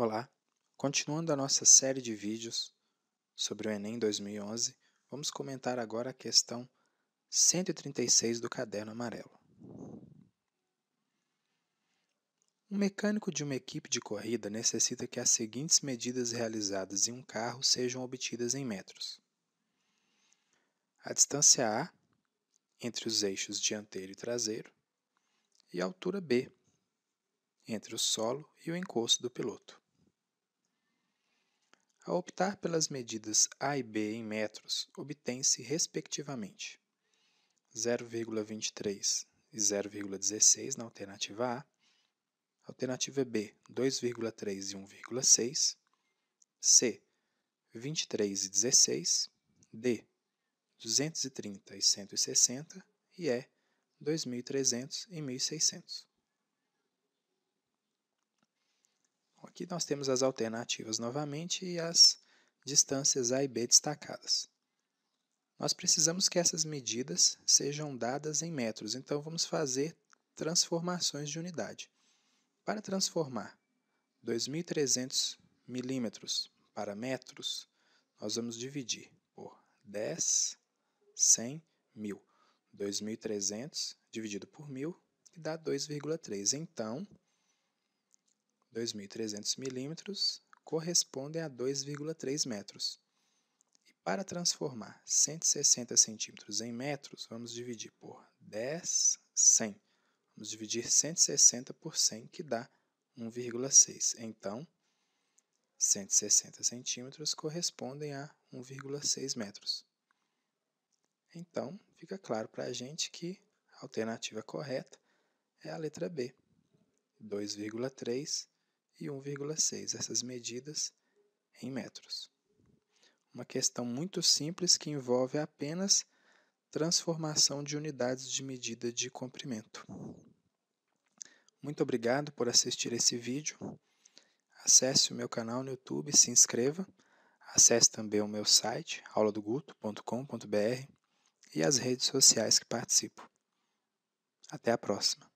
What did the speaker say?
Olá! Continuando a nossa série de vídeos sobre o Enem 2011, vamos comentar agora a questão 136 do caderno amarelo. Um mecânico de uma equipe de corrida necessita que as seguintes medidas realizadas em um carro sejam obtidas em metros. A distância A entre os eixos dianteiro e traseiro e a altura B entre o solo e o encosto do piloto. Ao optar pelas medidas A e B em metros, obtém-se, respectivamente, 0,23 e 0,16 na alternativa A, alternativa B, 2,3 e 1,6, C, 23 e 16, D, 230 e 160 e E, 2.300 e 1.600. Aqui nós temos as alternativas novamente e as distâncias A e B destacadas. Nós precisamos que essas medidas sejam dadas em metros, então vamos fazer transformações de unidade. Para transformar 2.300 milímetros para metros, nós vamos dividir por 10, 100, 1.000. 2.300 dividido por 1.000, que dá 2,3. Então, 2.300 milímetros correspondem a 2,3 metros. E para transformar 160 centímetros em metros, vamos dividir por 10, 100. Vamos dividir 160 por 100, que dá 1,6. Então, 160 centímetros correspondem a 1,6 metros. Então, fica claro para a gente que a alternativa correta é a letra B, 2,3 e 1,6, essas medidas em metros. Uma questão muito simples que envolve apenas transformação de unidades de medida de comprimento. Muito obrigado por assistir esse vídeo. Acesse o meu canal no YouTube, se inscreva. Acesse também o meu site, auladoguto.com.br e as redes sociais que participo. Até a próxima!